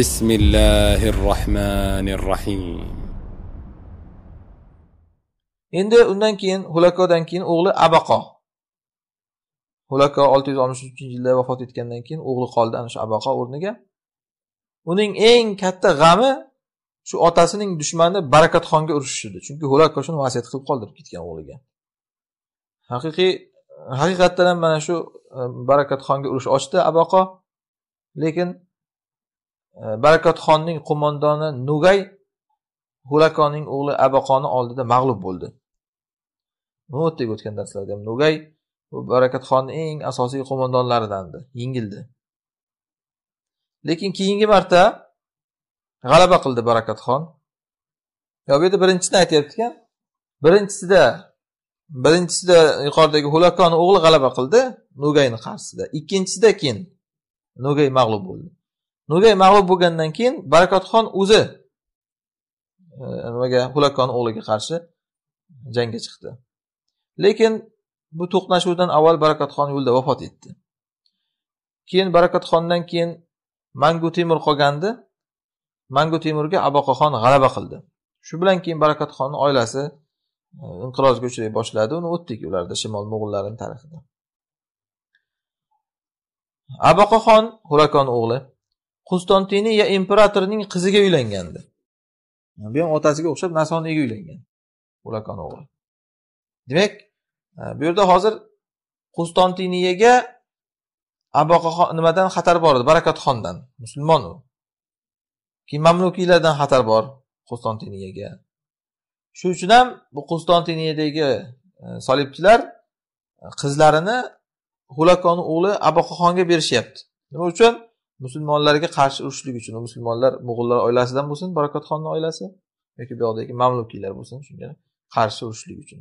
بسم الله الرحمن الرحيم endi undan keyin hulakodan keyin o'g'li abaqo hulako olti yuz oltmish uchinchi yilda vafot etgandan keyin o'g'li qoldi ana shu abaqo o'rniga uning eng katta g'ami shu otasining dushmani barakatxonga urushish edi chunki hulako shuni vasiyat qilib qoldirib ketgan o'g'liga haqiqiy haqiqatdan ham mana shu e, barakatxonga urush ochdi abaqo lekin Э, Barakotxonning qo'mondoni nugay hulakonning o'g'li Abaqoni oldida mag'lub bo'ldi. O'tdek o'tgan darslarda nugay bu Barakotxonning eng asosiy edi yengildi. Lekin keyingi marta g'alaba qildi Barakotxon. Yo bu yerda birinchisini aytyaptika Birinchisida birinchisida yuqoridagi Hulakon o'g'li g'alaba qildi nugayni qarshisida. Ikkinchisida keyin nugay mag'lub bo'ldi. nugay mag'lub bo'lgandan keyin barakotxon o'zi e, nimaga hulakkoni o'g'liga qarshi jangga chiqdi lekin bu to'qnashuvdan avval barakotxon yo'lda vafot etdi keyin barakotxondan keyin mangu temur qolgandi mangu temurga abaqaxon g'alaba qildi shu bilan keyin barakotxonni oilasi e, inqirozga uchray boshladi uni o'tdik ularda shimol mo'g'ullarini tarixida abaqaxon hurakon o'g'li qustantiniya imperatorining qiziga uylangandi bu ham otasiga o'xshab nasoniyga uylangan bo'lakan o'g'li demak e, bu yerda hozir qustantiniyaga abaqaxon nimadan xatar bor edi barakatxondan musulmon u keyin mamlukiylardan xatar bor qustantiniyaga shuning uchun ham bu qustantiniyadagi e, solibchilar e, qizlarini hulakoni o'g'li abaqaxonga berishyapti nima uchun musulmonlarga qarshi urushlik uchun musulmonlar mo'g'ullar oilasidan bo'lsin barakatxonni oilasi yoki bu yoqdagi mamlukiylar bo'lsin shunga qarshi urushlik uchun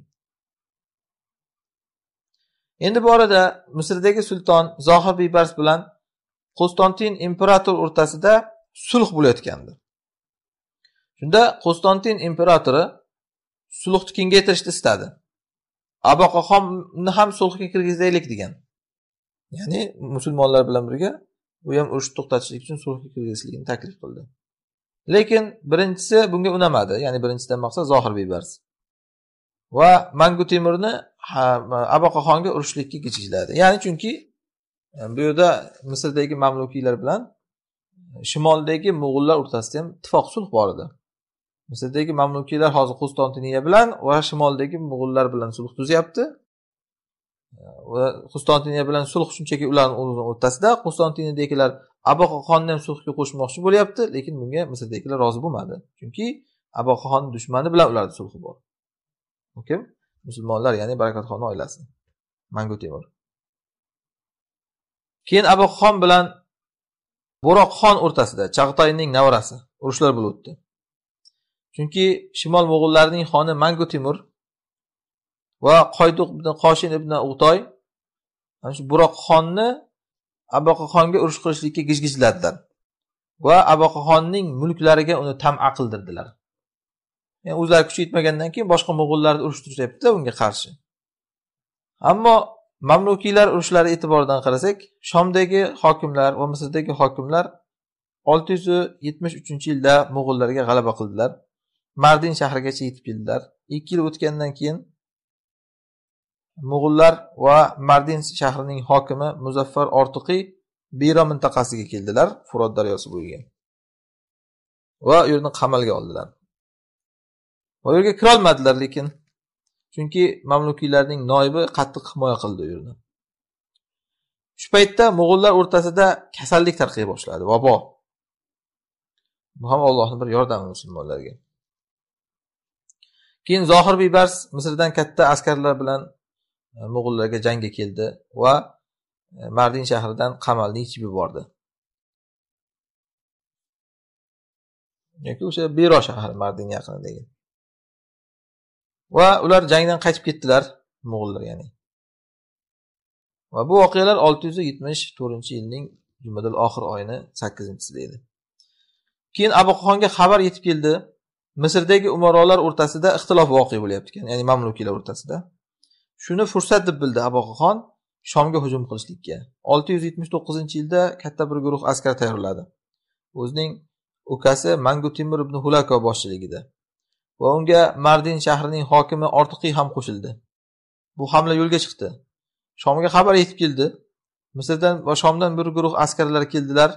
endi bu orada misrdagi sulton zohir bibars bilan qo'stontin imperator o'rtasida sulh bo'layotgandi shunda qo'stontin imperatori sulhni kengaytirishni istadi abaqaxonni ham sulhga kirgizaylik degan ya'ni musulmonlar bilan birga u ham urushni to'xtatishlik uchun sulhga kirgizishligini taklif qildi lekin birinchisi bunga unamadi ya'ni birinchisidan maqsad zohir beybars va mangu temurni abaqaxonga xonga urushlikka kechikladi ya'ni chunki e, bu yerda misrdagi mamlukiylar bilan e, shimoldagi mo'g'ullar o'rtasida ham ittifoq sulh bor edi misrdagi mamlukiylar hozir qustontiniya bilan va shimoldagi mo'g'ullar bilan sulh tuzyapti va qustantiniya bilan sulh shunchaki ularni o'rtasida qustantiniyadegilar aboqaxonni ham sulhga qo'shmoqchi bo'lyapti lekin bunga misrdagilar rozi bo'lmadi chunki aboqaxonni dushmani bilan ularni sulhi bor kim musulmonlar ya'ni barakatxonni oilasi mangu temur keyin aboqxon bilan bo'roqxon o'rtasida chag'toyning navrasi urushlar bo'lib o'tdi chunki shimol mo'g'ullarining xoni mangu temur va qoyduq ibn qoshin ibn ug'toy ana shu buroqxonni abaqaxonga urush qilishlikka gijgijladilar va abaqaxonning mulklariga uni tama qildirdilar ya'ni o'zlari kuchi yetmagandan keyin boshqa mo'g'ullarni urushtirishyaptida unga qarshi ammo mamlukiylar urushlari e'tiboridan qarasak shomdagi hokimlar va misrdagi hokimlar olti yuz yetmish uchinchi yilda mo'g'ullarga g'alaba qildilar mardin shahrigacha yetib keldilar ikki yil o'tgandan keyin mo'g'ullar va mardin shahrining hokimi muzaffar ortiqiy biro mintaqasiga keldilar furot daryosi bo'yiga va u yerni qamalga oldilar va u yerga kirolmadilar lekin chunki mamlukiylarning noibi qattiq himoya qildi u yerni shu paytda mo'g'ullar o'rtasida kasallik tarqay boshladi vabo bu ham allohni bir yordami musulmonlarga keyin zohir bibars misrdan katta askarlar bilan E, mo'g'ullarga jangga keldi va e, Mardin shahridan qamalni yechib yubordi. yoki o'sha Bero shahri Mardin yaqinidagi. Va ular jangdan qaytib ketdilar mo'g'ullar ya'ni. Va bu voqealar 674-yilning Jumadal oxir oyini 8 edi. Keyin Abu Qahonga xabar yetib keldi. Misrdagi umarolar o'rtasida ixtilof voqea bo'lyapti ekan, ya'ni mamlukiylar o'rtasida. Shuni fursat deb bildi Abuqaxon Shomga hujum qilishlikka. 679-yilda katta bir guruh askar tayyorladi. O'zining ukasi Mangu temur ibn Hulako boshchiligida va unga Mardin shahrining hokimi Ortiqiy ham qo'shildi. Bu hamla yo'lga chiqdi. Shomga xabar yetib keldi. Misrdan va Shomdan bir guruh askarlar keldilar.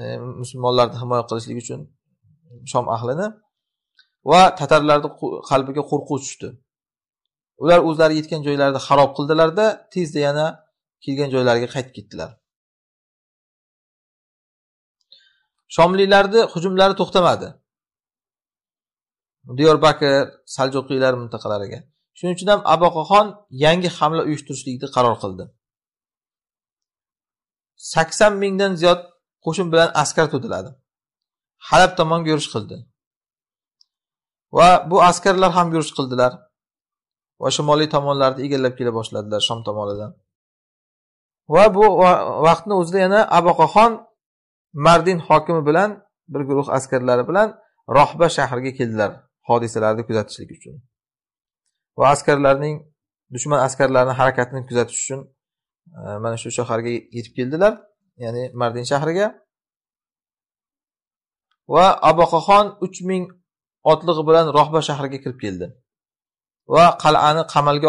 E, musulmonlarni himoya qilishlik uchun Shom ahlini va tatarlarni qalbiga qo'rquv tushdi. ular o'zlari yetgan joylarini xarob qildilarda tezda yana kelgan joylariga qaytib ketdilar shomliylarni hujumlari to'xtamadi diyorbakr saljuqiylar mintaqalariga shuning uchun ham abaqaxon yangi hamla uyushtirishlikni qaror qildi sakson mingdan ziyod qo'shin bilan askar to'diladi halab tomonga yurish qildi va bu askarlar ham yurish qildilar va shimoliy tomonlarni egallab kela boshladilar shom tomonidan va bu vaqtni o'zida yana abaqaxon mardin hokimi bilan bir guruh askarlari bilan rohba shahriga keldilar hodisalarni kuzatishlik uchun va askarlarning dushman askarlarini harakatini kuzatish uchun e, mana shu shaharga yetib keldilar ya'ni mardin shahriga va abaqaxon uch ming otlig'i bilan rohba shahriga kirib keldi va qal'ani qamalga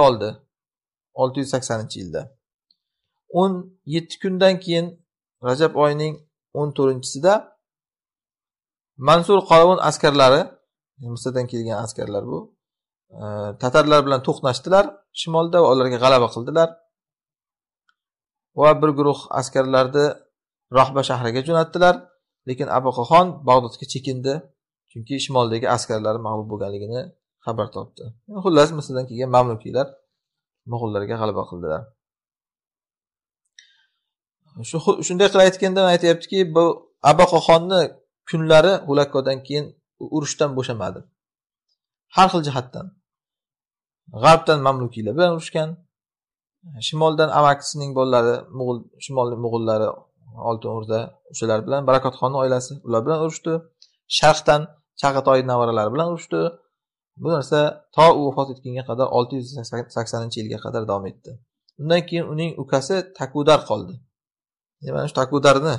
oldi 680 yilda 17 kundan keyin rajab oyining 14-sida mansur qorovun askarlari misrdan kelgan askarlar bu e, tatarlar bilan to'qnashdilar shimolda va ularga g'alaba qildilar va bir guruh askarlarni rohba shahriga jo'natdilar lekin abu qohon bag'dodga chekindi chunki shimoldagi askarlari mag'lub bo'lganligini xabar topdi xullas misrdan kelgan mamlukiylar mo'g'ullarga g'alaba qildilar shu shunday qilib aytganda aytyaptiki bu abaqoxonni kunlari hulakkodan keyin urushdan bo'shamadi har xil jihatdan g'arbdan mamlukiylar bilan urushgan shimoldan amakisining bolalari mo'g'ul shimolni mo'g'ullari oltin o'rda o'shalar bilan barakotxonni oilasi ular bilan urushdi sharqdan chag'atoy navaralari bilan urushdi bu narsa to u vafot etgunga qadar olti yuz saksoninchi yilga qadar davom etdi undan keyin uning ukasi takudar qoldi mana shu takudarni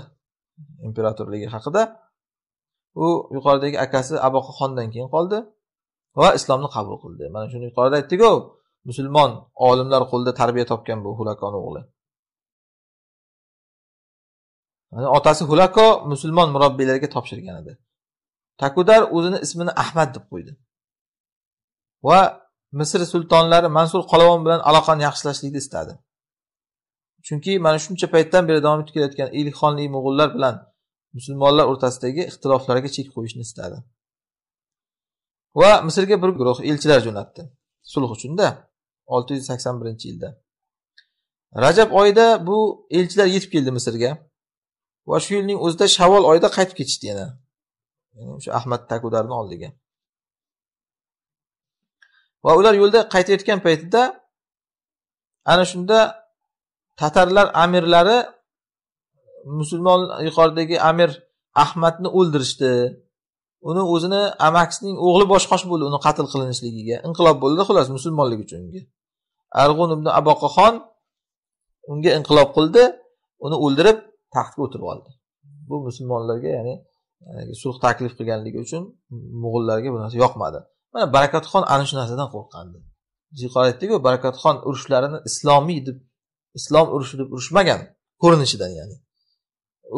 imperatorligi haqida u yuqoridagi akasi aboqa keyin qoldi va islomni qabul qildi mana shuni yuqorida aytdiku musulmon olimlar qo'lida tarbiya topgan bu hulakon o'g'li yani otasi hulako musulmon murabbiylarga topshirgan edi takudar o'zini ismini ahmad deb qo'ydi va misr sultonlari mansur qolavon bilan aloqani yaxshilashlikni istadi chunki mana shuncha paytdan beri davom etib kelayotgan ilxonli mo'g'ullar bilan musulmonlar o'rtasidagi ixtiloflarga chek qo'yishni istadi va misrga bir guruh elchilar jo'natdi sulh uchunda olti yuz sakson birinchi yilda rajab oyida bu elchilar yetib keldi misrga va shu yilning o'zida shavol oyida qaytib ketishdi yana o'sha ahmad takudarni oldiga va ular yo'lda qaytayotgan paytida ana shunda tatarlar amirlari musulmon yuqoridagi amir ahmadni o'ldirishdi uni o'zini amakisining o'g'li boshqosh bo'ldi uni qatl qilinishligiga inqilob bo'ldi xullas musulmonlik uchun unga arg'un ibn aboqaxon unga inqilob qildi uni o'ldirib taxtga o'tirib oldi bu musulmonlarga ya'ni e, sulh taklif qilganligi uchun mo'g'illarga bu narsa yoqmadi mana barakatxon ana shu narsadan qo'rqqandi yuqorida aytdiku barakatxon urushlarini islomiy deb islom urushi deb urushmagan ko'rinishidan ya'ni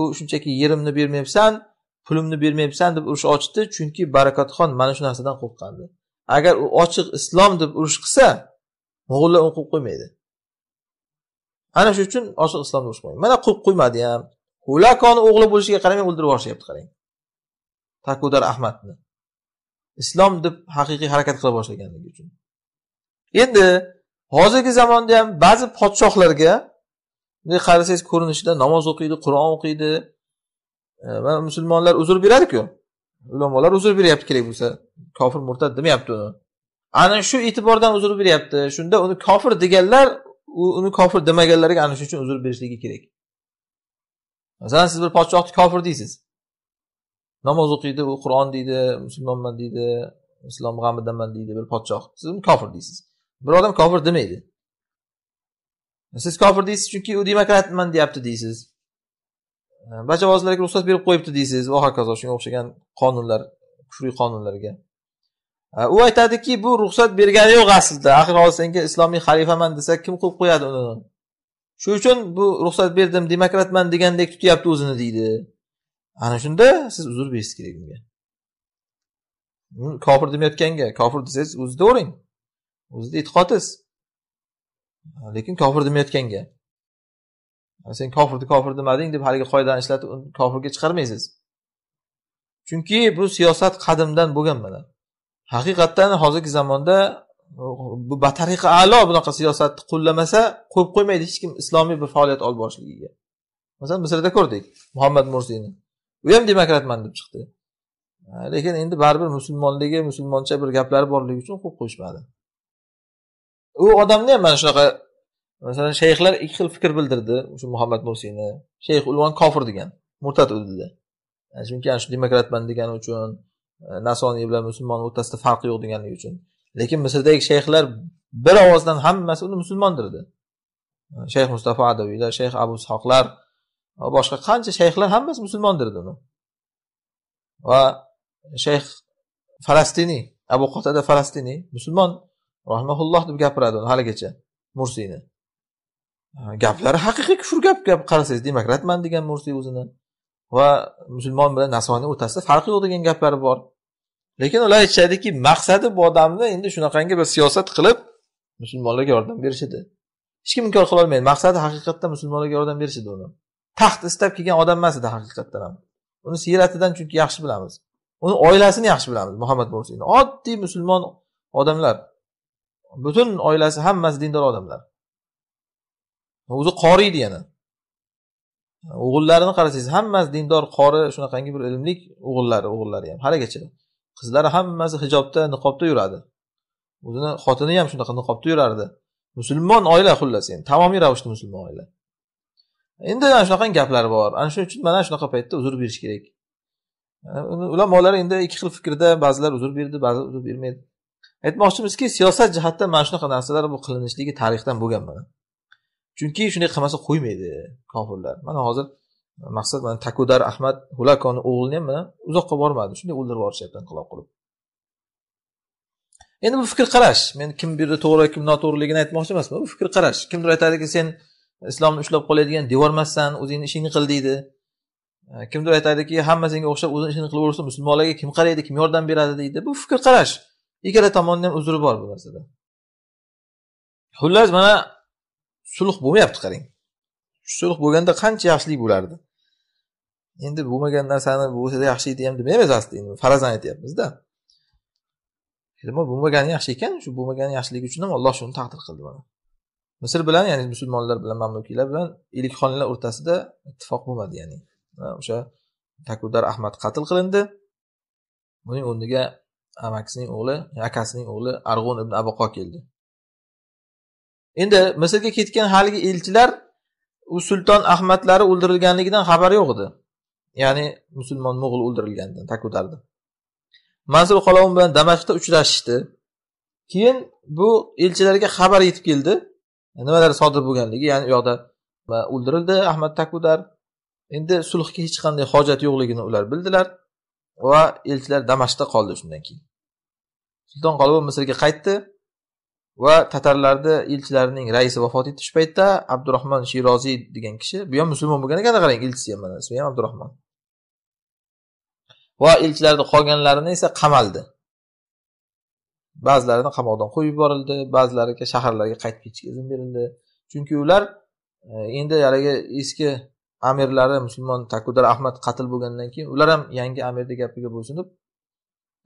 u shunchaki yerimni bermayapsan pulimni bermayapsan deb urush ochdi chunki barakatxon mana shu narsadan qo'rqqandi agar u ochiq islom deb urush qilsa mo'g'ullar uni qo'yib qo'ymaydi ana shu uchun ochiq islom urush qo'ygan mana qo'yib qo'ymadi ham ulakoni o'g'li bo'lishiga qaramay o'ldirib yuborishyapti qarang takudar ahmadni islom deb haqiqiy harakat qila boshlaganligi uchun endi hozirgi zamonda ham ba'zi podshohlarga bunday qarasangiz ko'rinishida namoz o'qiydi qur'on o'qiydi va e, musulmonlar uzr beradiku ulamolar uzr beryapti kerak bo'lsa kofir murtad demayapti uni ana shu e'tibordan uzr beryapti shunda uni kofir deganlar u uni kofir demaganlarga ana shu uchun uzr berishligi kerak masalan siz bir podshohni kofir deysiz namoz o'qiydi u qur'on deydi musulmonman deydi islom g'amidaman deydi bir podshoh siz uni kofir deysiz bir odam kofir demaydi siz kofir deysiz chunki u demokratman deyapti deysiz e, bachavozlarga ruxsat berib qo'yibdi deysiz va hokazo shunga o'xshagan qonunlar kufriy qonunlarga e, u aytadiki bu ruxsat bergani yo'q aslida axir hozir senga islomiy xalifaman desa kim qilib qo'yadi uni shuning uchun bu ruxsat berdim demokratman degandek tutyapti o'zini deydi ana shunda siz uzr berishingiz kerak unga kofir demayotganga kofir desangiz o'zida o'ring o'zida e'tiqodingiz lekin kofir demayotganga sen kofirni kofir demading deb haligi qoidani ishlatib uni kofirga chiqarmaysiz chunki bu siyosat qadimdan bo'lgan mana haqiqatdan hozirgi zamonda bu batariqa a'lo bunaqa siyosatni qo'llamasa qo'yib qo'ymaydi hech kim islomiy bir faoliyat olib borishligiga masalan misrda ko'rdik muhammad mursiyni u ham demokratman deb chiqdi lekin endi baribir musulmonligi musulmoncha bir gaplari borligi uchun qo'yib qo'yishmadi u odamni ham mana shunaqa masalan shayxlar ikki xil fikr bildirdi shu muhammad mursiyni shayx ulvon kofir degan murtad u dedi chunki ana shu demokratman degani uchun e, nasoniy bilan musulmon o'rtasida farqi yo'q deganligi uchun lekin misrdagi shayxlar bir ovozdan hammasi uni musulmon dedi shayx mustafa adaviylar shayx abu ishoqlar boshqa qancha shayxlar hammasi musulmondir dedi va shayx falastiniy abu qotada falastiniy musulmon rahmaulloh deb gapiradi uni haligacha mursiyni gaplari haqiqiy kufr gap gap qarasangiz demokratman degan mursiy o'zini va musulmon bilan nasoniy o'rtasida farqi yo'q degan gaplari bor lekin ular aytishadiki maqsadi bu odamni endi shunaqangi bir siyosat qilib musulmonlarga yordam berish edi hech kim inkor qilolmaydi maqsadi haqiqatda musulmonlarga yordam berish edi uni taxt istab kelgan odam emas edi haqiqatdan ham uni siyratidan chunki yaxshi bilamiz uni oilasini yaxshi bilamiz muhammad mo'rsiyni oddiy musulmon odamlar butun oilasi hammasi dindor odamlar o'zi qori edi yana o'g'illarini qarasangiz hammasi dindor qori shunaqangi bir ilmli o'g'illari o'g'illari ham haligacha qizlari hammasi hijobda niqobda yuradi o'zini xotini ham shunaqa niqobda yurardi musulmon oila xullas yani tamomiy ravishda musulmon oila endi ana shunaqangi gaplar bor ana shuning uchun mana shunaqa paytda uzr berish kerak ulamolar endi ikki xil fikrda ba'zilar uzr berdi ba'zilar uzr bermaydi aytmoqchimizki siyosat jihatdan mana shunaqa narsalar bu qilinishligi tarixdan bo'lgan mana chunki shunday qilmasa qo'ymaydi kofirlar mana hozir maqsad mana takudar ahmad hulakoni o'g'lini ham mana uzoqqa bormadi shunday o'ldirib yuborishyapti inqilob qilib endi bu fikr qarash men kim bu yerda to'g'ri kim noto'g'riligini aytmoqchi emasman bu fikr qarash kimdir aytadiki sen islomni ushlab qoladigan devormassan o'zingni ishingni qil deydi kimdir aytadiki hamma senga o'xshab o'zini ishini qilaversin musulmonlarga kim qaraydi kim yordam beradi deydi bu fikr qarash ikkala tomonni ham uzri bor bu narsada xullas mana sulh bo'lmayapti qarang sulh bo'lganda qancha yaxshilik bo'lardi endi bo'lmagan narsani bo'lsada yaxshi edi ham demaymiz aslida endi farazan aytyapmizda bo'lmagani yaxshi ekan shu bo'lmagani yaxshiligi uchun ham alloh shuni taqdir qildi mana misr bilan ya'ni musulmonlar bilan mamlukiylar bilan xonlar o'rtasida ittifoq bo'lmadi ya'ni e, o'sha takudar ahmad qatl qilindi buning o'rniga amakisining o'g'li akasining o'g'li arg'un ibn abaqo keldi endi misrga ketgan haligi elchilar u sulton ahmadlari o'ldirilganligidan xabari yo'q edi ya'ni musulmon mo'g'il o'ldirilganidan takudarni mansur qolovun bilan damashqda uchrashishdi keyin bu elchilarga xabar yetib keldi nimalar sodir bo'lganligi ya'ni u yoqda o'ldirildi ahmad takudar endi sulhga hech qanday hojat yo'qligini ular bildilar va elchilar damashqda qoldi shundan keyin sulton qolibov misrga qaytdi va tatarlarni elchilarining raisi vafot etish paytda abdurahmon shiroziy degan kishi bu ham musulmon bo'lgan ekan qarang elchisi ham ismi ham abdurahmon va elchilarni qolganlarini esa qamaldi ba'zilarini qamoqdan qo'yib yuborildi ba'zilariga shaharlarga qaytib ketishga izn berildi chunki ular e, endi haligi eski amirlari musulmon takudar ahmad qatl bo'lgandan keyin ular ham yangi amirni gapiga bo'ysunib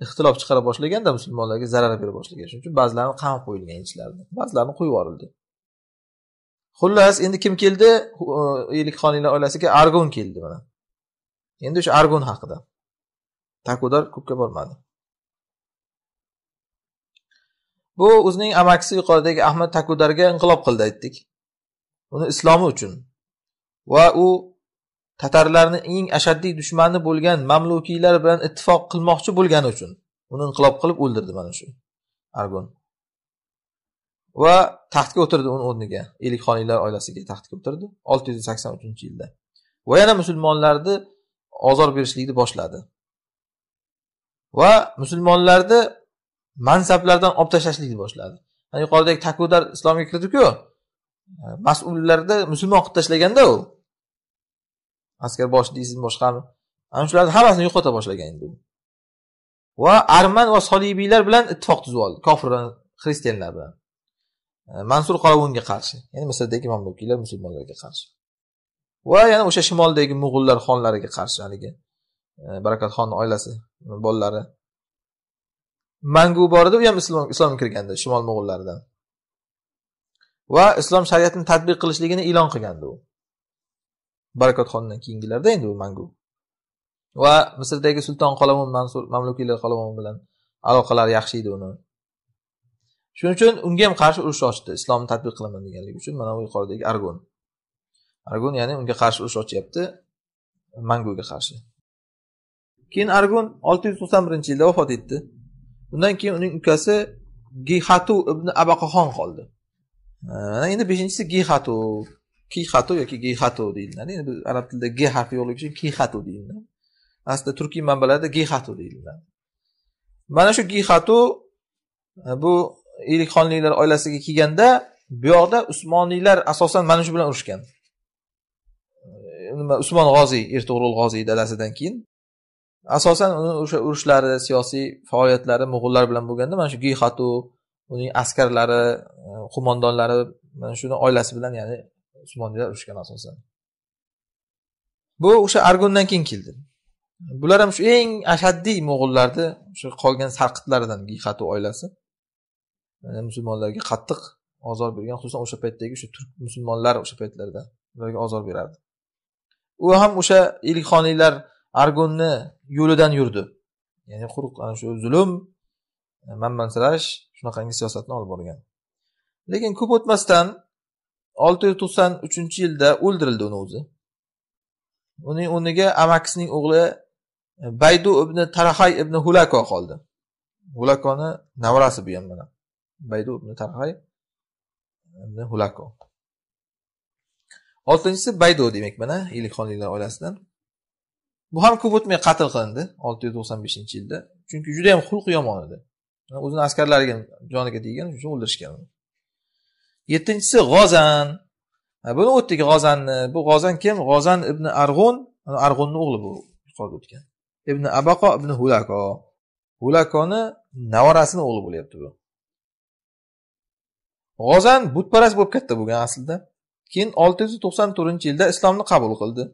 ixtilof chiqara boshlaganda musulmonlarga zarar bera boshlagan shuning uchun ba'zilarini qamab qo'yilgan elchilarni ba'zilarini qo'yib yuborildi xullas endi kim keldi elik xoninglar oilasiga argon keldi mana endi o'sha argon haqida takudar ko'pga bormadi bu o'zining amakisi yuqoridagi ahmad takudarga inqilob qildi aytdik uni islomi uchun va u tatarlarni eng ashaddiy dushmani bo'lgan mamlukiylar bilan ittifoq qilmoqchi bo'lgani uchun uni inqilob qilib o'ldirdi mana shu argon va taxtga o'tirdi uni o'rniga elikxoniylar oilasiga taxtga o'tirdi olti yuz sakson uchinchi yilda va yana musulmonlarni ozor berishlikni boshladi va musulmonlarni mansablardan olib tashlashlikni boshladi yani yuqoridagi takudar islomga kirdiku e, mas'ullarni musulmon qilib tashlaganda u askar bosh deysiz boshqami ana shularni hammasini yo'qota boshlagan endi va arman va solibiylar bilan ittifoq tuzib oldi bilan xristianlar bilan e, mansur qorovunga qarshi ya'ni misrdagi mamlukiylar musulmonlarga qarshi va yana o'sha shimoldagi mo'g'ullar xonlariga qarshi haligi e, barakatxonni oilasi bolalari mangu bor edi u ham islom islomga kirganda shimol mo'g'ullaridan va islom shariatini tadbiq qilishligini e'lon qilgandi u barakotxondan keyingilarda endi u mangu va misrdagi sulton qolomun mansur mamlukiylar qolomun bilan aloqalari yaxshi edi uni shuning uchun unga ham qarshi urush ochdi islomni tadbiq qilaman deganligi uchun mana bu yuqoridagi argun argun ya'ni unga qarshi urush ochyapti manguga qarshi keyin argun olti yuz to'qson birinchi yilda vafot etdi undan keyin uning ukasi gihatu ibn abaqaxon qoldi endi beshinchisi gihatu kihatu yoki gihatu deyiladi endi arab tilida g harfi yo'qligi uchun kihatu deyiladi aslida turkiy manbalarda gihatu deyiladi mana shu gihatu e, bu ilikxonliklar oilasiga kelganda bu yoqda usmoniylar asosan mana shu bilan urushgan e, nima usmon g'oziy ertug'rul g'oziy dadasidan keyin asosan uni o'sha urushlari siyosiy faoliyatlari mo'g'ullar bilan bo'lganda mana shu gixatu uning askarlari e, qo'mondonlari mana shuni oilasi bilan ya'ni usmonlilar urushgan asosan bu o'sha argondan keyin keldi bular ham shu eng ashaddiy mo'g'ullarni shu qolgan sarqitlaridan gixatu oilasi musulmonlarga qattiq ozor bergan xususan o'sha paytdagi o'sha turk musulmonlar o'sha paytlarda ularga ozor berardi u ham o'sha ilikxoniylar argonni yo'lidan yurdi ya'ni quruq ana shu zulm e, manmansirash shunaqangi siyosatni olib borgan lekin ko'p o'tmasdan olti yuz to'qson uchinchi yilda o'ldirildi uni o'zi uning o'rniga amakisining o'g'li e, baydu ibn tarahay ibn hulako qoldi hulakoni navrasi bu ham mana baydu ibn tarahay ibn hulako oltinchisi baydu demak mana ilikxonliklar oilasidan bu ham ko'p o'tmay qatl qilindi olti yuz to'qson beshinchi yilda chunki juda yam xulqi yomon edi o'zini askarlariga joniga teggan shuning uchun o'ldirishgan yettinchisi g'ozan buni o'tdik g'ozanni bu g'ozan kim g'ozan ibn arg'un arg'unni o'g'li bu yuqorida o'tgan ibn abaqo ibn hulako hulakoni navorasini o'g'li bo'lyapti bu g'ozan butparast bo'lib katta bo'lgan aslida keyin olti yuz to'qson to'rtinchi yilda islomni qabul qildi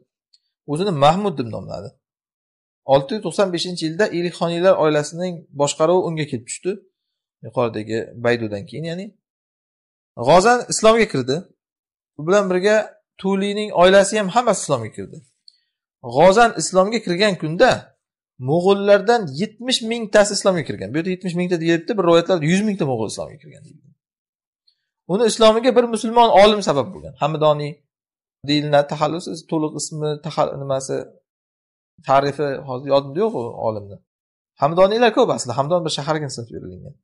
o'zini mahmud deb nomladi olti yuz to'qson beshinchi yilda ilixoniylar oilasining boshqaruvi unga kelib tushdi yuqoridagi baydudan keyin ya'ni g'ozan islomga kirdi u bilan birga tuliyning oilasi ham hammasi islomga kirdi g'ozan islomga kirgan kunda mo'g'ullardan yetmish mingtasi islomga kirgan bu yerda yetmish mingta deyilibdi bir rivoyatlarda yuz mingta mo'g'ul islomga kirgan uni islomiga bir musulmon olim sabab bo'lgan hamidoniy deyiladi taxallus to'liq ismi nimasi tarifi hozir yodimda yo'q u olimni hamdoniylar ko'p aslida hamdon bir shaharga nisbat berilgan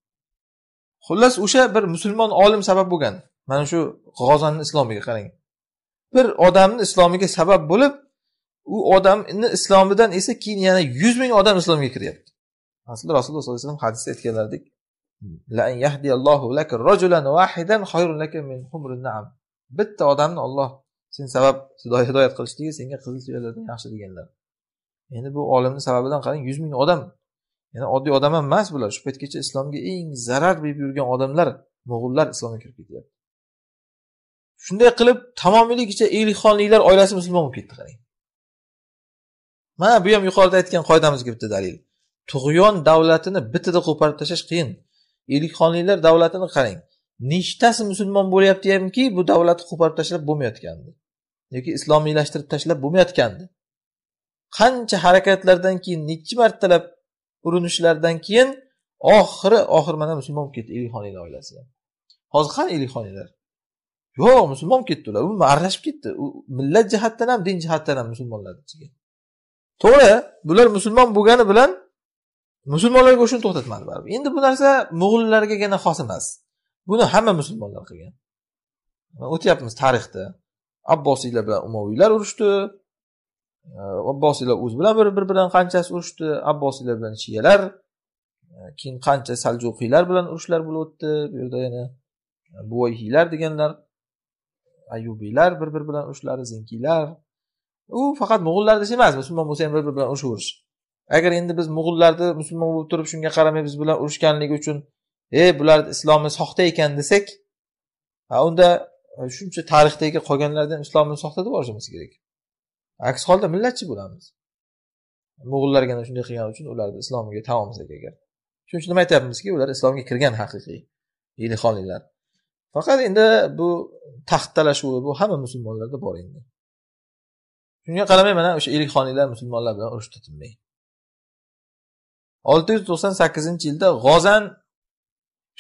xullas o'sha bir musulmon olim sabab bo'lgan mana shu g'ozanni islomiga qarang bir odamni islomiga sabab bo'lib u odamni islomidan esa keyin yana yuz ming odam islomga kiryapti aslida rasululloh sollallohu alayhi vasallam hadisda aytganlaridek bitta odamni olloh sen sabab hidoyat qilishligi senga qizil tuyalardan yaxshi deganlar endi bu olimni sababidan qarang yuz ming odam ya'ni oddiy odam ham emas bular shu paytgacha islomga eng zarar berib yurgan odamlar mo'g'ullar islomga kirib ketyapti shunday qilib tamomiligicha elixonliklar oilasi musulmon bo'lib ketdi qarang mana bu ham yuqorida aytgan qoidamizga bitta dalil tug'yon davlatini bittada qo'parib tashlash qiyin ellikxonliklar davlatini qarang nechtasi musulmon bo'lyapti hamki bu davlatni qo'parib tashlab bo'lmayotgandi yoki islomiylashtirib tashlab bo'lmayotgandi qancha harakatlardan keyin nechi martalab urinishlardan keyin oxiri oxiri mana musulmon bo'lib ketdi ellikxoniylar oilasi hozir qani ellikxoniylar yo'q musulmon bo'lib ketdi ular umuman aralashib ketdi u millat jihatdan ham din jihatdan ham musulmonlarni ichiga to'g'ri bular musulmon bo'lgani bilan musulmonlarga o'shini to'xtatmadi baribir endi bu narsa mo'g'illargagina xos emas buni hamma musulmonlar qilgan o'tyapmiz tarixda abbosiylar bilan umoviylar urushdi abbosiylar o'zi bilan bir bilan qanchasi urushdi abbosiylar bilan shiyalar keyin qancha saljuqiylar bilan urushlar bo'lib o'tdi bu yerda yana e, buvayhiylar deganlar ayubiylar bir biri bilan urushlari zinkiylar u faqat mo'g'ullarda emas musulmon bo'lsa ham bir biri bilan urushaverish agar endi biz mo'g'ullarni musulmon bo'lib turib shunga qaramay biz bilan urushganligi uchun ey bularni islomi soxta ekan desak ha unda shuncha tarixdagi qolganlardan islomni soxtalab yuborishimiz kerak aks holda millatchi bo'lamiz ham shunday qilgani uchun ularni islomga tavomizga kirgan shuning uchun nima aytyapmizki ular islomga kirgan haqiqiy yilixonliklar faqat endi bu taxt talashuvi bu hamma musulmonlarda bor endi shunga qaramay mana o'sha ilixoniylar musulmonlar bilan urushda tinmay olti yuz to'qson sakkizinchi yilda g'ozan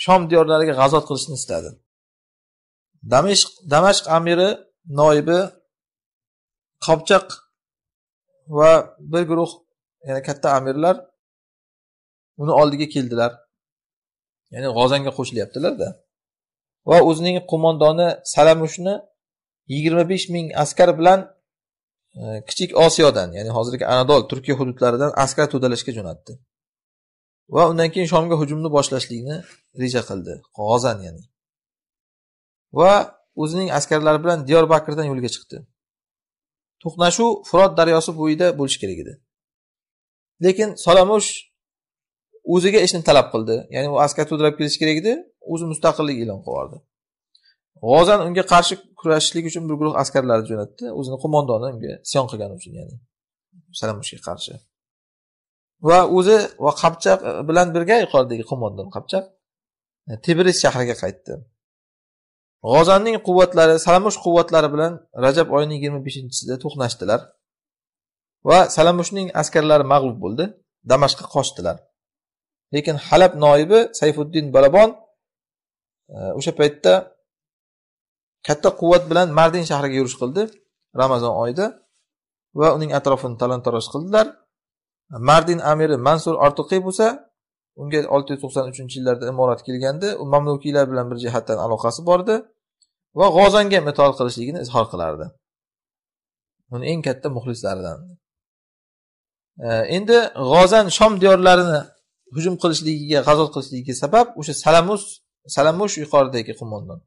shom diyorlariga g'azot qilishni istadi damashq damashq amiri noibi qopchoq va bir guruh yana katta amirlar uni oldiga keldilar ya'ni g'ozanga qo'shilyaptilarda va o'zining qo'mondoni salamushni yigirma besh ming askar bilan e, kichik osiyodan ya'ni hozirgi anadol turkiya hududlaridan askar to'dalashga jo'natdi va undan keyin shomga hujumni boshlashlikni reja qildi g'ozan ya'ni va o'zining askarlari bilan Diyorbakirdan yo'lga chiqdi. To'qnashuv Furot daryosi bo'yida bo'lishi kerak edi. Lekin Salamush o'ziga ishni talab qildi. Ya'ni u askar to'dirab kelishi kerak edi, o'zi mustaqillik e'lon qilib yubordi. G'ozan unga qarshi kurashishlik uchun bir guruh askarlarni jo'natdi, o'zini qo'mondoni unga isyon qilgani uchun, ya'ni Salamushga qarshi. Va o'zi va Qapchaq bilan birga yuqoridagi qo'mondon Qapchaq tebris shahriga qaytdi. g'ozanning quvvatlari salamush quvvatlari bilan rajab oyining yigirma beshinchisida to'qnashdilar va salamushning askarlari mag'lub bo'ldi damashqqa qochdilar lekin halab noibi sayfuddin balabon e, o'sha paytda katta quvvat bilan mardin shahriga yurish qildi ramazon oyida va uning atrofini talon taroj qildilar mardin amiri mansur ortiqiy bo'lsa unga olti yuz to'qson uchinchi yillarda imorat kelgandi u mamlukiylar bilan bir jihatdan aloqasi bor edi va g'ozonga itoat qilishligini izhor qilardi uni eng katta muxlislaridan e, endi g'ozan shom diyorlarini hujum qilishligiga g'azot qilishligiga sabab o'sha salamus salamush yuqoridagi qo'mondon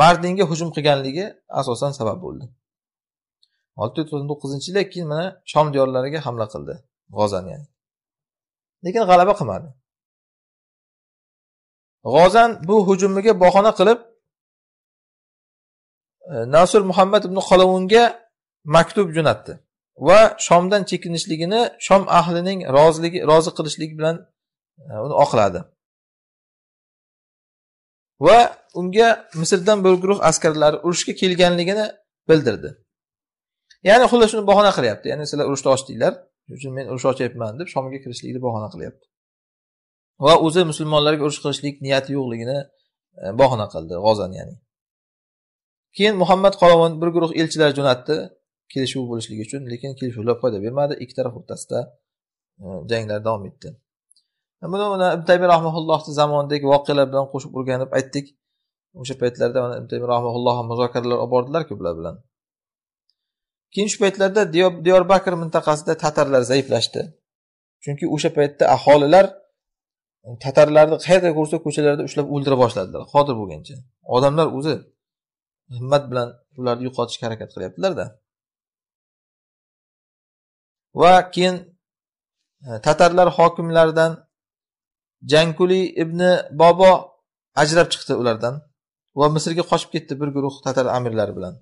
mardinga hujum qilganligi asosan sabab bo'ldi olti yuz to'qson to'qqizinchi yilda keyin mana shom diyorlariga hamla qildi g'ozan ya'ni lekin g'alaba qilmadi g'ozan bu hujumiga bahona qilib nasr muhammad ibn qolovunga maktub jo'natdi va shomdan chekinishligini shom ahlining roziligi rozi qilishligi bilan e, uni oqladi va unga misrdan bir guruh askarlari urushga kelganligini bildirdi ya'ni xullas shuni bahona qilyapti ya'ni sizlar urushni ochdinglar shuning uchun men urush ochyapman deb shomga kirishlikni bahona qilyapti va o'zi musulmonlarga urush qilishlik niyati yo'qligini e, bahona qildi g'ozani ya'ni keyin muhammad qorovun bir guruh elchilar jo'natdi kelishuv bo'lishligi uchun lekin kelishuvlar foyda bermadi ikki taraf o'rtasida e, janglar davom etdi buni mana ibn tabiy rahmaullohni zamonidagi voqealar bilan qo'shib o'rganib aytdik o'sha paytlarda mana ibn tabiy rahmaulloh muzokaralar olib bordilarku bular bilan keyin shu paytlarda diyorbakr mintaqasida tatarlar zaiflashdi chunki o'sha paytda aholilar e, tatarlarni qayerda ko'rsa ko'chalarda ushlab o'ldira boshladilar qodir bo'lgancha odamlar o'zi himmat bilan ularni yo'qotishga harakat qilyaptilarda va keyin e, tatarlar hokimlaridan jankuli ibn bobo ajrab chiqdi ulardan va misrga qochib ketdi bir guruh tatar amirlari bilan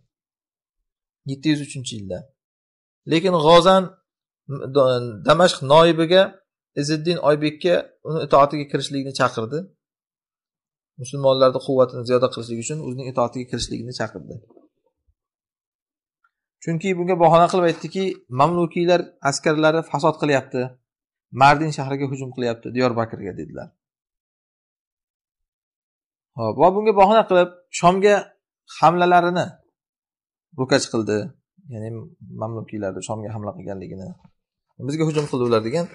yetti yuz uchinchi yilda lekin g'ozan damashq noibiga iziddin oybekka uni itoatiga kirishlikni chaqirdi musulmonlarni quvvatini ziyoda qilishlik uchun o'zining itoatiga kirishligini chaqirdi chunki bunga bahona qilib aytdiki mamlukiylar askarlari fasod qilyapti mardin shahriga hujum qilyapti bakrga dedilar hop va bunga bahona qilib shomga hamlalarini rukach qildi ya'ni mamlukiylarni shomga hamla qilganligini bizga hujum qildi ular degan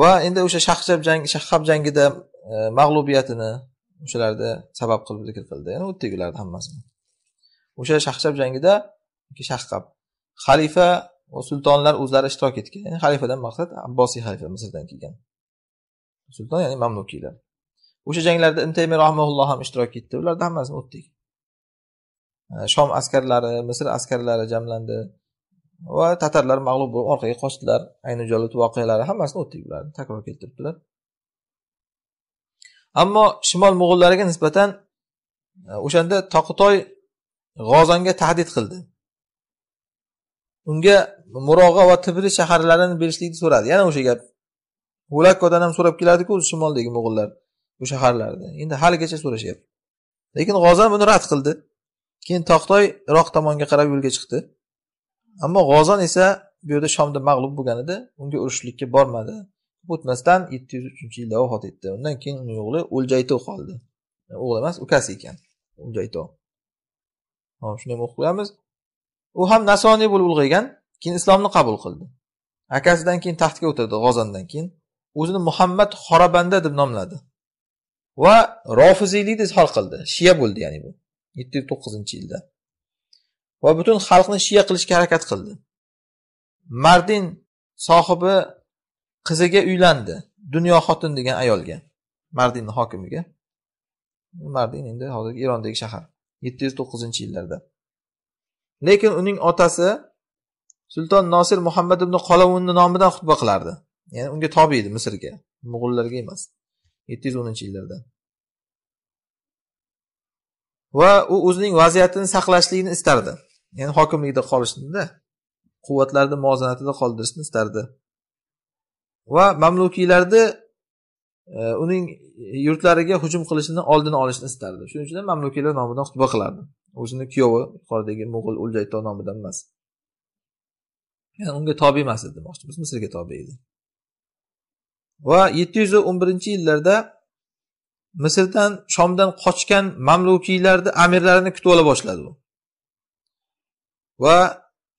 va endi o'sha shahshab jang shahhab jangida Э, mag'lubiyatini o'shalarni sabab qilib zikr qildi ya'ni o'tdagilarni hammasini o'sha shahshab jangida shahqab xalifa va sultonlar o'zlari ishtirok etgan ya'ni xalifadan maqsad abbosiy xalifa misrdan kelgan sulton ya'ni mamlukiylar o'sha janglarda imtaymiy rahmaulloh ham ishtirok etdi ularni hammasini o'tdik shom askarlari misr askarlari jamlandi va tatarlar mag'lub bo'lib orqaga qochdilar ayni jolut voqealari hammasini o'tdik ularni takror keltiribdilar ammo shimol mo'g'ullariga nisbatan e, o'shanda toqitoy g'ozonga tahdid qildi unga murog'a va tibri shaharlarini berishlikni so'radi yana o'sha gap vlakodan ham so'rab keladiku shimoldagi mo'g'ullar bu shaharlarda endi haligacha so'rashyapti lekin g'ozan buni rad qildi keyin toqtoy iroq tomonga qarab yo'lga chiqdi ammo g'ozon esa bu yerda shomda mag'lub bo'lgan edi unga urushishlikka bormadi o'tmasdan yetti yuz uchinchi yilda vafot etdi undan keyin uning o'g'li o'ljaytov qoldi o'g'li emas ukasi ekan o'ljaytov hop shuni ham o'qib qo'yamiz u ham nasoniy bo'lib ulg'aygan keyin islomni qabul qildi akasidan keyin taxtga o'tirdi g'ozandan keyin o'zini muhammad xorabanda deb nomladi va rofiziylikni izhor qildi shiya bo'ldi ya'ni bu yetti yuz to'qqizinchi yilda va butun xalqni shiya qilishga harakat qildi mardin sohibi qiziga uylandi dunyo xotin degan ayolga mardinni hokimiga mardin endi hozirgi irondagi shahar yetti yuz to'qqizinchi yillarda lekin uning otasi sulton nosir muhammad ibn qolovunni nomidan xutba qilardi ya'ni unga tobi edi misrga mo'g'ullarga emas yetti yuz o'ninchi yillarda va u o'zining vaziyatini saqlashlikni istardi ya'ni hokimlikda qolishnida quvvatlarni muvozanatida qoldirishni istardi va mamlukiylarni e, uning yurtlariga hujum qilishini oldini olishni istardi shuning uchun ham mamlukiylar nomidan xutba qilardi o'zini kuyovi yuqoridagi mo'g'ul uljayto nomidan emas ya'ni unga tobe emas edi demoqchimiz misrga tobe edi va yetti yuz o'n birinchi yillarda misrdan shomdan qochgan mamlukiylarni amirlarini kutib ola boshladi u va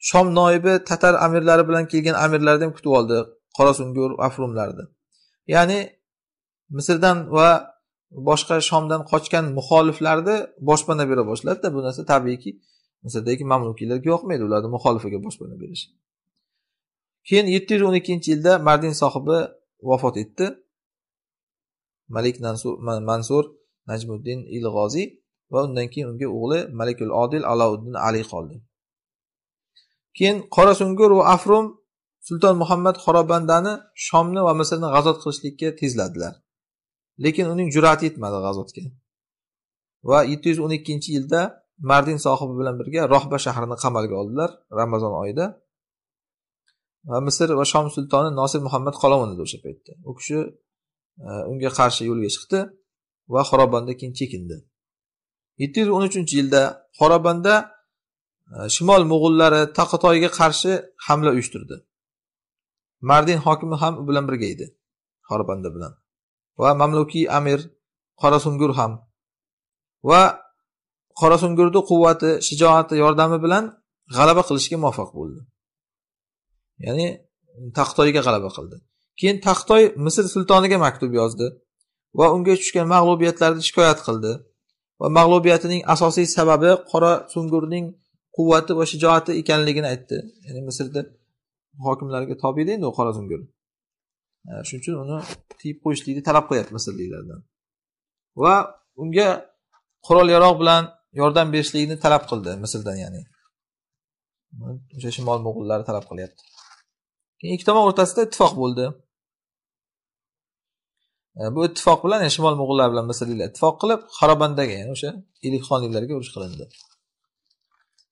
shom noibi tatar amirlari bilan kelgan amirlarni ham kutib oldi qora sungur afrumlardi ya'ni misrdan va boshqa shomdan qochgan muxoliflarni boshpana bera boshladida bu narsa tabiiyki misrdagi mamlukiylarga yoqmaydi ularni muxolifiga boshpana berish keyin yetti yuz o'n ikkinchi yilda mardin sohibi vafot etdi malik mansur najmuddin ilg'oziy va undan keyin unga o'g'li malikul odil alauddin ali qoldi keyin qora sungur va afrum sulton muhammad xorobandani shomni va misrni g'azot qilishlikka tezladilar lekin uning jur'ati yetmadi g'azotga va yetti yuz o'n ikkinchi yilda mardin sohibi bilan birga rohba shahrini qamalga oldilar ramazon oyida va misr va shom sultoni nosir muhammad qolovon edi o'sha paytda u kishi e, unga qarshi yo'lga chiqdi va xorobanda keyin chekindi yetti yuz o'n uchinchi yilda xorobanda e, shimol mo'g'ullari taqatoyga qarshi hamla uyushtirdi Mardin hokimi ham u bilan birga edi, Xorbanda bilan. Va Mamlukiy amir Qorasungur ham va Qorasungurni quvvati, shijoati yordami bilan g'alaba qilishga muvaffaq bo'ldi. Ya'ni taxtoyga g'alaba qildi. Keyin taxtoy Misr sultoniga maktub yozdi va unga tushgan mag'lubiyatlarni shikoyat qildi va mag'lubiyatining asosiy sababi Qora Sungurning quvvati va shijoati ekanligini aytdi. Ya'ni Misrda hokimlariga tobe edi endi u xorazmgul shuning uchun uni tiyib qo'yishlikni talab qilyapti misrliklardan va unga qurol yarog' bilan yordam berishlikni talab qildi misrdan ya'ni o'sha shimol mo'g'ullari talab qilyapti keyin ikki tomon o'rtasida ittifoq bo'ldi bu ittifoq bilan shimol mo'g'ullar bilan misrliklar ittifoq qilib xarobandaga ya'ni o'sha ilik xonliklarga urush qilindi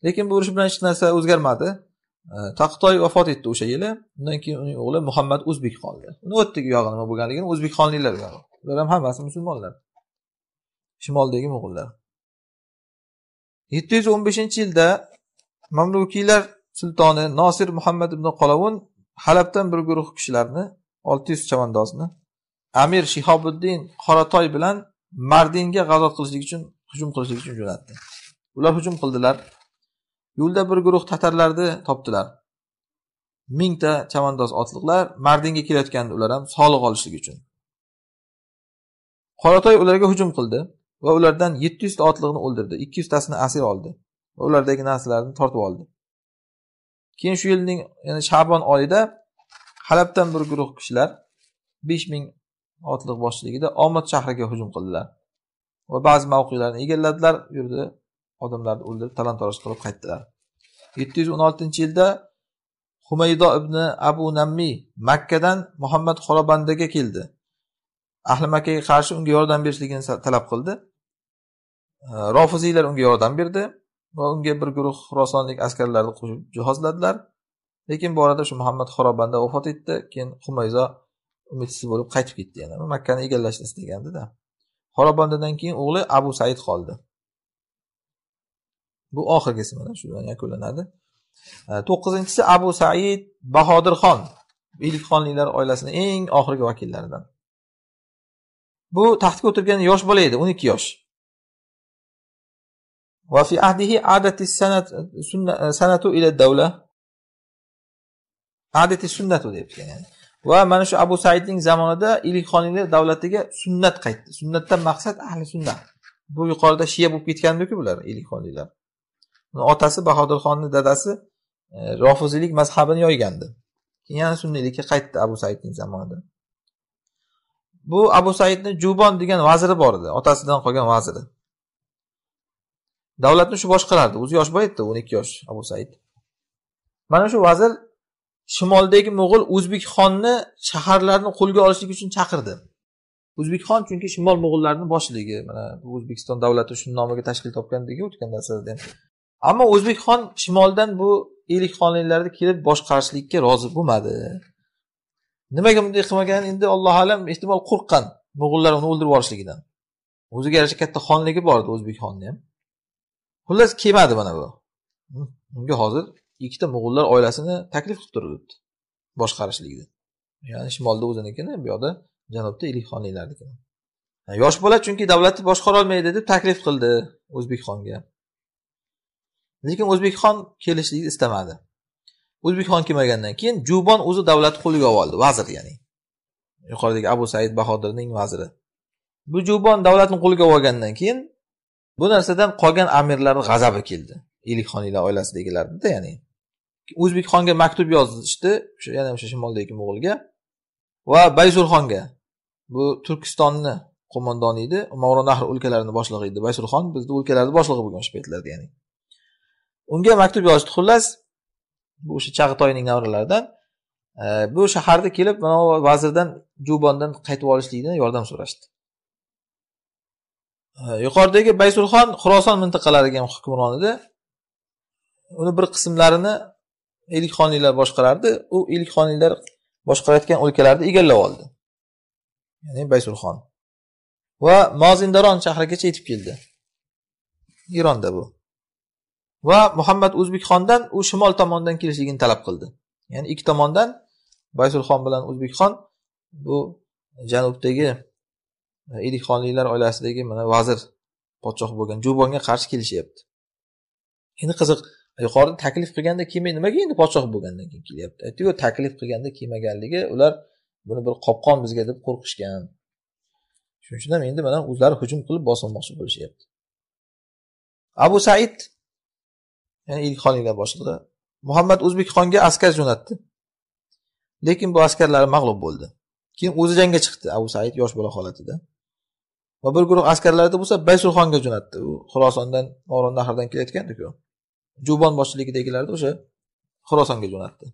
lekin bu urush bilan hech narsa o'zgarmadi Э, taqtoy vafot etdi o'sha yili undan keyin uning o'g'li muhammad o'zbek qoldi uni o'rtagi yog'i nima bo'lganligini o'zbek o'zbekxonliklar ular ham hammasi musulmonlar shimoldagi mo'g'ullar yetti yuz o'n beshinchi yilda mamlukiylar sultoni nosir muhammad ibn qolovun halabdan bir guruh kishilarni olti yuz chavandozni amir shihobiddin qoratoy bilan mardinga g'azot qilishlik uchun hujum qilishlik uchun jo'natdi ular hujum qildilar yo'lda bir guruh tatarlarni topdilar mingta chavandoz otliqlar mardinga kelayotgandi ular ham soliq olishlik uchun qoratoy ularga hujum qildi va ulardan yetti yuzta otliqni o'ldirdi ikki yuztasini asir oldi va ulardagi narsalarni tortib oldi keyin shu yilning ya'ni shabon oyida halabdan bir guruh kishilar besh ming otliq boshchiligida omad shahriga hujum qildilar va ba'zi mavqelarni egalladilar u yerda odamlarni o'ldirib talon toroj qilib qaytdilar yetti yuz o'n oltinchi yilda humaydo ibn abu nammiy makkadan muhammad xorobandaga keldi ahli makkaga qarshi unga yordam berishligini talab qildi rofiziylar unga yordam berdi va unga bir guruh xurosonlik askarlarni qo'shib jihozladilar lekin bu orada shu muhammad xorobanda vafot etdi keyin humayzo umidsiz bo'lib qaytib ketdi yana makkani egallashni istagandida xorobandadan keyin o'g'li abu said qoldi bu oxirgisi mana shu bilan yakunlanadi e, to'qqizinchisi abu said bahodirxon ilxonliklar oilasini eng oxirgi vakillaridan bu taxtga o'tirgan yosh bola edi o'n ikki yosh وفي عهده عادت deb yani. va mana shu abu saidning zamonida ilikxoniylar davlatiga sunnat qaytdi sunnatdan maqsad ahli sunnat bu yuqorida shiya bo'lib ketgandiku bular ilikxoniylar otasi bahodirxonni dadasi e, rofiziylik mazhabini yoygandi keyin yana sunniylikka qaytdi abu saidning zamonida bu abu saidni jubon degan vaziri bor edi otasidan qolgan vaziri davlatni shu boshqarardi o'zi yosh bola edida o'n ikki yosh abu said mana shu vazir shimoldagi mo'g'ul o'zbekxonni shaharlarni qo'lga olishlik uchun chaqirdi o'zbekxon chunki shimol mo'g'ullarni boshlig'i mana o'zbekiston davlati shuni nomiga tashkil topgan degan o'tgan darslarda ham ammo o'zbekxon shimoldan bu xonliklarni kelib boshqarishlikka rozi bo'lmadi nimaga bunday qilmagan endi alloh alam ehtimol qo'rqqan mo'g'ullar uni o'ldirib yuborishligidan o'ziga yarasha katta xonligi bor edi o'zbek xonni ham xullas kelmadi mana bu hm, unga hozir ikkita mo'g'ullar oilasini taklif qilib turibdi boshqarishlikni ya'ni shimolda o'zinikini bu yoqda janubda ellikxoniylarnikini yosh bola chunki davlatni boshqarolmaydi deb taklif qildi o'zbekxonga lekin o'zbekxon kelishlikni istamadi o'zbekxon kelmagandan keyin jubon o'zi davlat qo'liga oldi vazir ya'ni yuqoridagi abu said bahodirning vaziri bu jubon davlatni qo'liga olgandan keyin bu narsadan qolgan amirlarni g'azabi keldi ellikxoniylar oilasidagilarnida ya'ni o'zbekxonga maktub yozishdi o'sha yana o'sha shimoldagi mo'g'ulga va baysurxonga bu turkistonni qo'mondoni edi movaronahr o'lkalarini boshlig'i edi baysurxon bizni o'lkalarni boshlig'i bo'lgan o'sha paytlarda ya'ni unga maktub yozdi xullas bu o'sha chag'itoyning navralaridan bu shaharda kelib mana vazirdan jubondan qaytib olishlikni yordam so'rashdi yuqoridagi baysulxon xuroson mintaqalariga ham hukmron edi uni bir qismlarini elikxoniylar boshqarardi u elikxoniylar boshqarayotgan o'lkalarni egallab oldi ya'ni baysulxon va mozindaron shahrigacha yetib keldi ironda bu va muhammad o'zbekxondan u shimol tomondan kelishligini talab qildi ya'ni ikki tomondan baysulxon bilan o'zbekxon bu janubdagi e, ilikxonliklar oilasidagi mana vazir podshoh bo'lgan jubonga qarshi kelishyapti endi qiziq yuqorida taklif qilganda kelmay nimaga endi podshoh bo'lgandan keyin kelyapti aytdiku taklif qilganda kelmaganligi ular buni bir qopqon bizga deb qo'rqishgan shuning uchun ham endi mana o'zlari hujum qilib bosilmoqchi bo'lishyapti abu said ya'ni ilhoniylar boshlig'i muhammad o'zbekxonga askar jo'natdi lekin bu askarlari mag'lub bo'ldi keyin o'zi jangga chiqdi abu said yosh bola holatida va bir guruh askarlarni bo'lsa baysulxonga jo'natdi u xurosondan moron nahrdan kelayotgandiku jubon boshchiligidagilarni o'sha xurosonga jo'natdi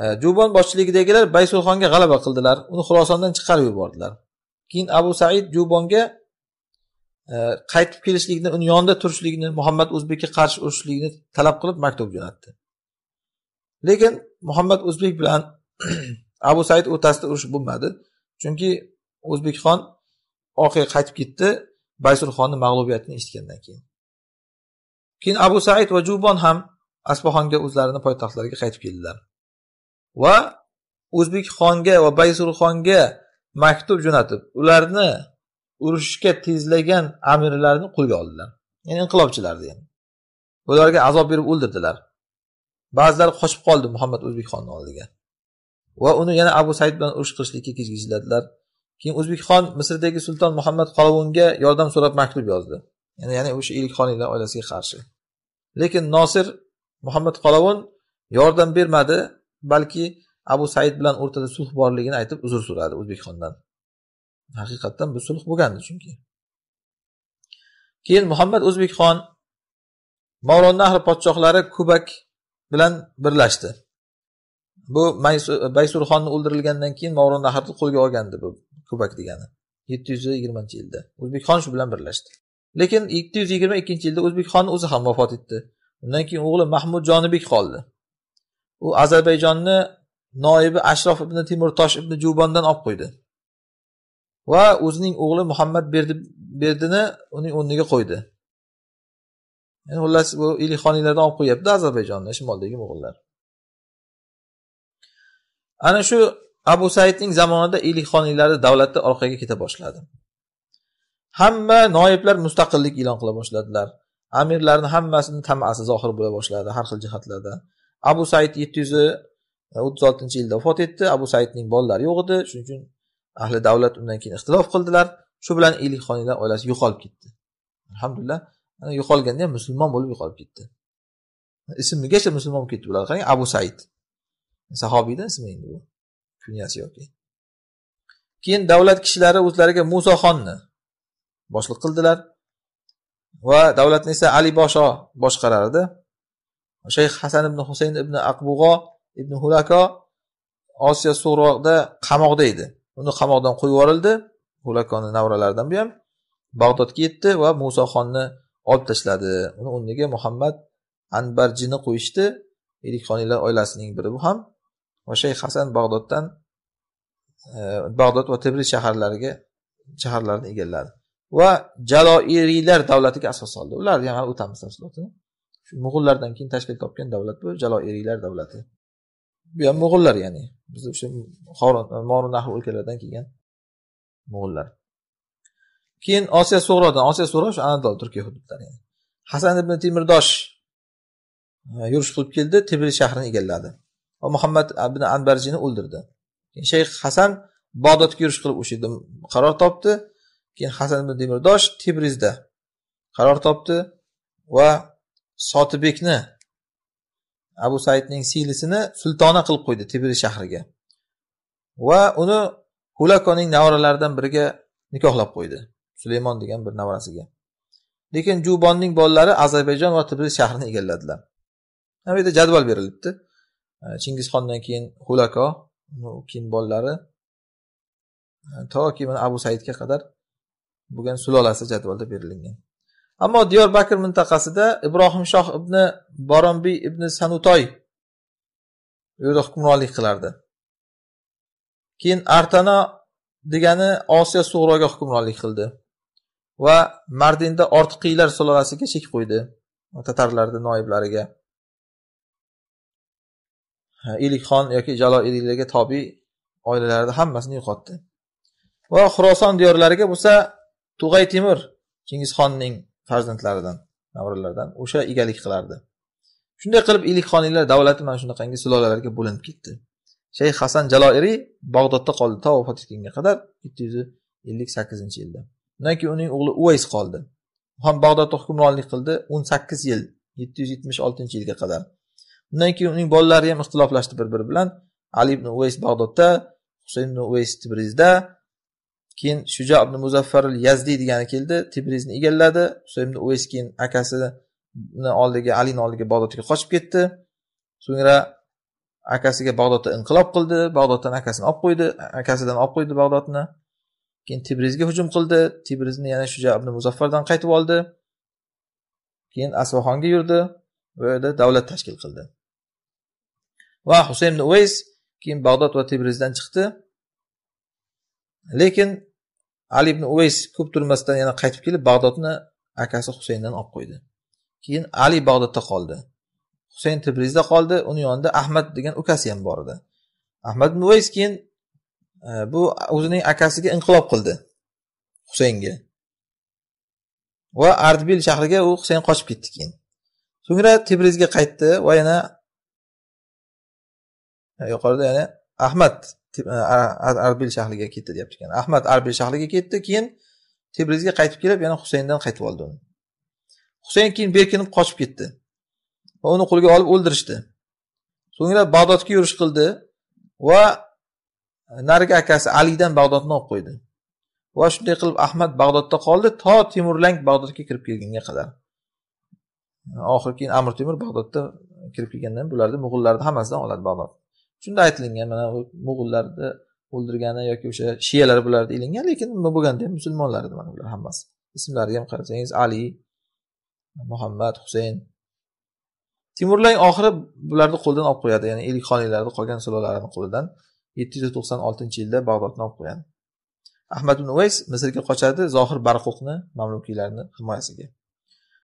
e, jubon boshchiligidagilar baysulxonga g'alaba qildilar uni xurosondan chiqarib yubordilar keyin abu said jubonga qaytib kelishlikni uni yonida turishlikni muhammad o'zbekka qarshi urushlikni talab qilib maktub jo'natdi lekin muhammad o'zbek bilan abu said o'rtasida urush bo'lmadi chunki o'zbekxon orqaga qaytib ketdi xonni mag'lubiyatini eshitgandan keyin keyin abu said va jubon ham asbaxonga o'zlarini poytaxtlariga qaytib keldilar va o'zbekxonga va baysulxonga maktub jo'natib ularni urushga tezlagan amirlarni qo'lga oldilar ya'ni inqilobchilar degani ularga azob berib o'ldirdilar ba'zilari qochib qoldi muhammad o'zbekxonni oldiga va uni yana abu said bilan urush qilishlikka kirgiziladilar keyin o'zbekxon misrdagi sulton muhammad qolovunga yordam so'rab maktub yozdi ya'ni ya'ni o'sha ilikxoniylar oilasiga qarshi lekin nosir muhammad qolovun yordam bermadi balki abu said bilan o'rtada sulh borligini aytib uzr so'radi o'zbekxondan haqiqatdan bu sulh bo'lgandi chunki keyin muhammad o'zbekxon mavronnahr podshohlari kubak bilan birlashdi bu baysurxonni o'ldirilgandan keyin nahrni qo'lga olgandi bu kubak degani yetti yuz yigirmanchi yilda o'zbekxon shu bilan birlashdi lekin yetti yuz yigirma ikkinchi yilda o'zbekxonni o'zi ham vafot etdi undan keyin o'g'li mahmud jonibek qoldi u ozarbayjonni noibi ashrof ibn temurtosh ibn jubondan olib qo'ydi va o'zining o'g'li muhammad berdini uning o'rniga qo'ydi ya'ni xullas bu ilixoniylardan olib qo'yyapti ozarbayjonni shimoldagi mo'g'illar ana shu abu saidning zamonida ilixoniylarni davlatda orqaga keta boshladi hamma noiblar mustaqillik e'lon qila boshladilar amirlarni hammasini tamasi zohir bo'la boshladi har xil jihatlarda abu said yetti yuz e, o'ttiz oltinchi yilda vafot etdi abu saidning bolalari yo'q edi shuning uchun ahli davlat undan keyin ixtilof qildilar shu bilan ellikxoniylar oilasi yo'qolib ketdi alhamdulillah ana yo'qolganda ham musulmon bo'lib yo'qolib ketdi ismigacha musulmon bo'lib ketdi bular qarang abu said sahobiyda ismi endi bu kunyasi yoki keyin davlat kishilari o'zlariga xonni boshliq qildilar va davlatni esa ali bosho boshqarardi shayx hasan ibn husayn ibn aqbug'o ibn hulako osiyo so'roqda qamoqda edi uni qamoqdan qo'yib yuborildi hulakoni navralaridan bu ham bag'dodga yetdi va muso xonni olib tashladi uni o'rniga muhammad anbarjini qo'yishdi yirik oilasining biri bu ham va shayx hasan bag'doddan e, bag'dod va tebriz shaharlariga shaharlarni egalladi va jaloiriylar davlatiga asos soldi ularni ham o'tamiz tafsilotini mo'g'ullardan keyin tashkil topgan davlat bu jaloiriylar davlati bu ham mo'g'ullar ya'ni biz o'sha moru nahu o'lkalaridan kelgan mo'g'ullar keyin osiya sug'rodan osiya sug'ro shu anadol turkiya hududlari yani. hasan ibn temirdosh e, yurish qilib keldi tibriz shahrini egalladi va muhammad ibn anbarjini o'ldirdi shayx hasan bog'dodga yurish qilib o'sha yerda qaror topdi keyin hasan ibn temirdosh tebrizda qaror topdi va sotibekni abu saidning siylisini sultona qilib qo'ydi tibri shahriga va uni hulakoning navoralaridan biriga nikohlab qo'ydi sulaymon degan bir navorasiga lekin jubonning bolalari ozarbayjon va tibris shahrini egalladilar mana bu yerda jadval berilibdi chingizxondan keyin hulako keyin bolalari toki mana abu saidga qadar bo'lgan sulolasi jadvalda berilgan ammo diyorbakir mintaqasida ibrohim shoh ibn boronbiy ibn sanutoy u yerda hukmronlik qilardi keyin artana degani osiyo sug'roga hukmronlik qildi va mardinda ortiqiylar sulolasiga chek qo'ydi tatarlarni noiblariga ilikxon yoki jaloiliylarga tobi oilalarni hammasini yo'qotdi va xuroson diyorlariga bo'lsa tug'ay temur chingizxonning farzandlaridan navralardan o'sha egalik qilardi shunday qilib ilikxoniylar davlati mana shunaqangi sulolalarga bo'linib ketdi shayx hasan jaloiriy bag'dodda qoldi to vafot etganga qadar yetti yuz ellik sakkizinchi yilda undan keyin uning o'g'li uvays qoldi u ham bag'dodda hukmronlik qildi o'n sakkiz yil yetti yuz yetmish oltinchi yilga qadar undan keyin uning bolalari ham ixtiloflashdi bir biri bilan ali ibn uvays bag'dodda husayn ibn uvays tibrizda keyin shujo ibn muzaffar yazdiy degani keldi tibrizni egalladi husayn ibn uvays keyin akasini oldiga alini oldiga bag'dodga qochib ketdi so'ngra akasiga bag'dodda inqilob qildi bag'doddan akasini olib qo'ydi akasidan olib qo'ydi bag'dodni keyin tibrizga hujum qildi tibrizni yana shuja ibn muzaffardan qaytib oldi keyin asfaxonga yurdi u yerda davlat tashkil qildi va husayn ibn uvays keyin bag'dod va tibrizdan chiqdi lekin ali ibn uvays ko'p turmasdan yana qaytib kelib bag'dodni akasi husayndan olib qo'ydi keyin ali bag'dodda qoldi husayn tibrizda qoldi uni yonida ahmad degan ukasi ham bor edi ahmad ibn uvays keyin e, bu o'zining akasiga inqilob qildi husaynga va ardbil shahriga u husayn qochib ketdi keyin so'ngra tebrizga qaytdi va yana e, yuqorida yana ahmad arbil shahriga ketdi deyapti ekan ahmad arbil shahriga ketdi keyin tebrizga qaytib kelib yana husayndan qaytib oldi uni husayn keyin berkinib qochib ketdi va uni qo'lga olib o'ldirishdi so'ngra bag'dodga yurish qildi va narigi akasi alidan bag'dodni olib qo'ydi va shunday qilib ahmad bag'dodda qoldi to temurlang bag'dodga kirib kelgunga qadar oxiri keyin amir temur bag'dodda kirib kelgandan bularni mo'g'illarni hammasidan oladi bag'dod shunda aytilingan mana mo'g'ullarni o'ldirgani yoki o'sha shiyalar bularni ilingan lekin nima bo'lganda ham musulmonlar edi mana bular hammasi ismlariga ham qarasangiz ali muhammad husayn temurlang oxiri bularni qo'ldan olib qo'yadi ya'ni ilik xoniylarni qolgan sulolarini qo'lidan yetti yuz to'qson oltinchi yilda bag'dodni olib qo'yadi ahmad ibn uvays misrga qochadi zohir barquqni mamlukiylarni himoyasiga